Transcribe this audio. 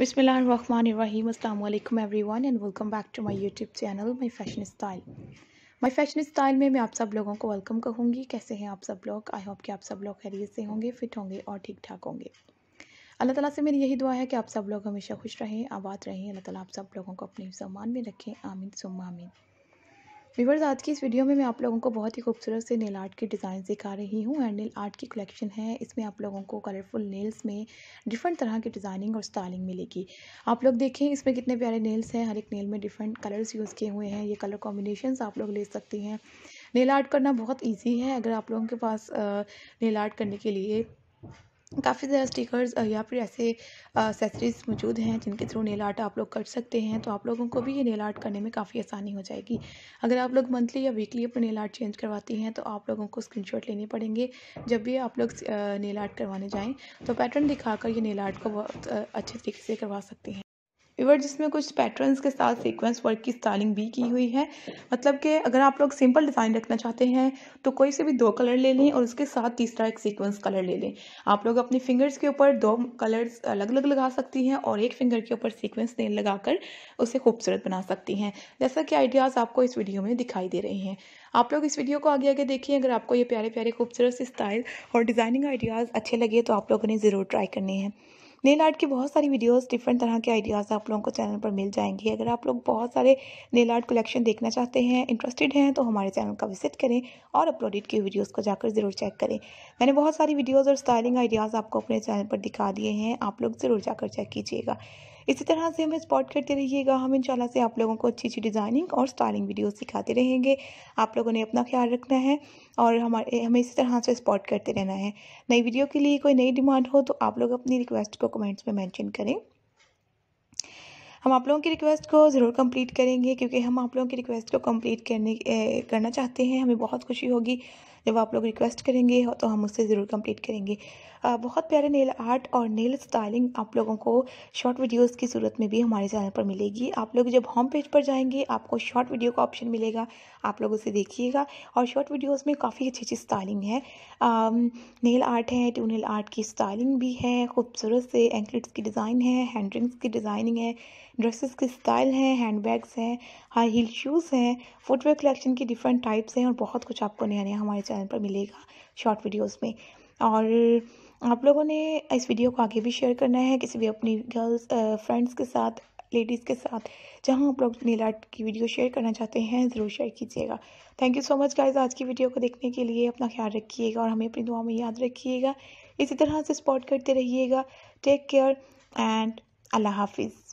Bismillahirrahmanirrahim. Everyone and welcome back to my my YouTube channel my fashion style my fashion style में मैं आप सब लोगों को वेलकम कहूँगी कैसे हैं आप सब लोग आई होप कि आप सब लोग खैरियत से होंगे फिट होंगे और ठीक ठाक होंगे अल्लाह ताला से मेरी यही दुआ है कि आप सब लोग हमेशा खुश रहें आबाद रहें अल्लाह ताला आप सब लोगों को अपने सम्मान में रखें आमीन सुम आमीन व्यूवर्स आज की इस वीडियो में मैं आप लोगों को बहुत ही खूबसूरत से नेल आर्ट के डिज़ाइन दिखा रही हूँ एंड नेल आर्ट की कलेक्शन है इसमें आप लोगों को कलरफुल नेल्स में डिफरेंट तरह की डिज़ाइनिंग और स्टाइलिंग मिलेगी आप लोग देखें इसमें कितने प्यारे नेल्स हैं हर एक नेल में डिफरेंट कलर्स यूज़ किए हुए हैं ये कलर कॉम्बिनेशन आप लोग ले सकते हैं नेल आर्ट करना बहुत ईजी है अगर आप लोगों के पास नेल आर्ट करने के लिए काफ़ी ज़्यादा स्टिकर्स या फिर ऐसे एक्सेसरीज मौजूद हैं जिनके थ्रू नेल आर्ट आप लोग कर सकते हैं तो आप लोगों को भी ये नेल आर्ट करने में काफ़ी आसानी हो जाएगी अगर आप लोग मंथली या वीकली अपने नेल आर्ट चेंज करवाती हैं तो आप लोगों को स्क्रीनशॉट लेने पड़ेंगे जब भी आप लोग नेल आर्ट करवाने जाएँ तो पैटर्न दिखाकर ये नेल आर्ट को बहुत अच्छे तरीके से करवा सकते हैं विवर जिसमें कुछ पैटर्न्स के साथ सीक्वेंस वर्क की स्टाइलिंग भी की हुई है मतलब कि अगर आप लोग सिंपल डिज़ाइन रखना चाहते हैं तो कोई से भी दो कलर ले लें और उसके साथ तीसरा एक सीक्वेंस कलर ले लें आप लोग अपने फिंगर्स के ऊपर दो कलर्स अलग अलग लगा सकती हैं और एक फिंगर के ऊपर सीक्वेंस नेल लगाकर उसे खूबसूरत बना सकती हैं जैसा कि आइडियाज़ आपको इस वीडियो में दिखाई दे रहे हैं आप लोग इस वीडियो को आगे आगे देखिए अगर आपको ये प्यारे प्यारे खूबसूरत स्टाइल और डिज़ाइनिंग आइडियाज़ अच्छे लगे तो आप लोगों ने ज़रूर ट्राई करने हैं नेल आर्ट की बहुत सारी वीडियोस डिफरेंट तरह के आइडियाज़ आप लोगों को चैनल पर मिल जाएंगी अगर आप लोग बहुत सारे नेल आर्ट कलेक्शन देखना चाहते हैं इंटरेस्टेड हैं तो हमारे चैनल का विजिट करें और अपलोडेड की वीडियोज़ को जाकर ज़रूर चेक करें मैंने बहुत सारी वीडियोज़ और स्टाइलिंग आइडियाज़ आपको अपने चैनल पर दिखा दिए हैं आप लोग ज़रूर जाकर चेक कीजिएगा इसी तरह से हमें स्पॉट करते रहिएगा हम इंशाल्लाह से आप लोगों को अच्छी अच्छी डिज़ाइनिंग और स्टाइलिंग वीडियो सिखाते रहेंगे आप लोगों ने अपना ख्याल रखना है और हमारे हमें इसी तरह से स्पॉट करते रहना है नई वीडियो के लिए कोई नई डिमांड हो तो आप लोग अपनी रिक्वेस्ट को कमेंट्स में मैंशन करें हम आप लोगों की रिक्वेस्ट को ज़रूर कंप्लीट करेंगे क्योंकि हम आप लोगों की रिक्वेस्ट को कंप्लीट करने करना चाहते हैं हमें बहुत खुशी होगी जब आप लोग रिक्वेस्ट करेंगे तो हम उससे ज़रूर कंप्लीट करेंगे बहुत प्यारे नेल आर्ट और नेल स्टाइलिंग आप लोगों को शॉर्ट वीडियोस की सूरत में भी हमारे चैनल पर मिलेगी आप लोग जब होम पेज पर जाएंगे आपको शॉर्ट वीडियो का ऑप्शन मिलेगा आप लोग उसे देखिएगा और शॉर्ट वीडियोज़ में काफ़ी अच्छी अच्छी स्टाइलिंग है नेल आर्ट है टू नेल आर्ट की स्टाइलिंग भी है खूबसूरत से एंकलेट्स की डिज़ाइन है हैंड रिंग्स की डिज़ाइनिंग है ड्रेसेस के स्टाइल हैं हैंडबैग्स हैं हाई हील शूज़ हैं फुटवेयर कलेक्शन की डिफरेंट टाइप्स हैं और बहुत कुछ आपको नया नया हमारे चैनल पर मिलेगा शॉर्ट वीडियोस में और आप लोगों ने इस वीडियो को आगे भी शेयर करना है किसी भी अपनी गर्ल्स फ्रेंड्स के साथ लेडीज़ के साथ जहां आप लोग नील आर्ट की वीडियो शेयर करना चाहते हैं ज़रूर शेयर कीजिएगा thank you so much guys आज की वीडियो को देखने के लिए अपना ख्याल रखिएगा और हमें अपनी दुआ में याद रखिएगा इसी तरह से सपोर्ट करते रहिएगा टेक केयर एंड अल्लाह हाफिज़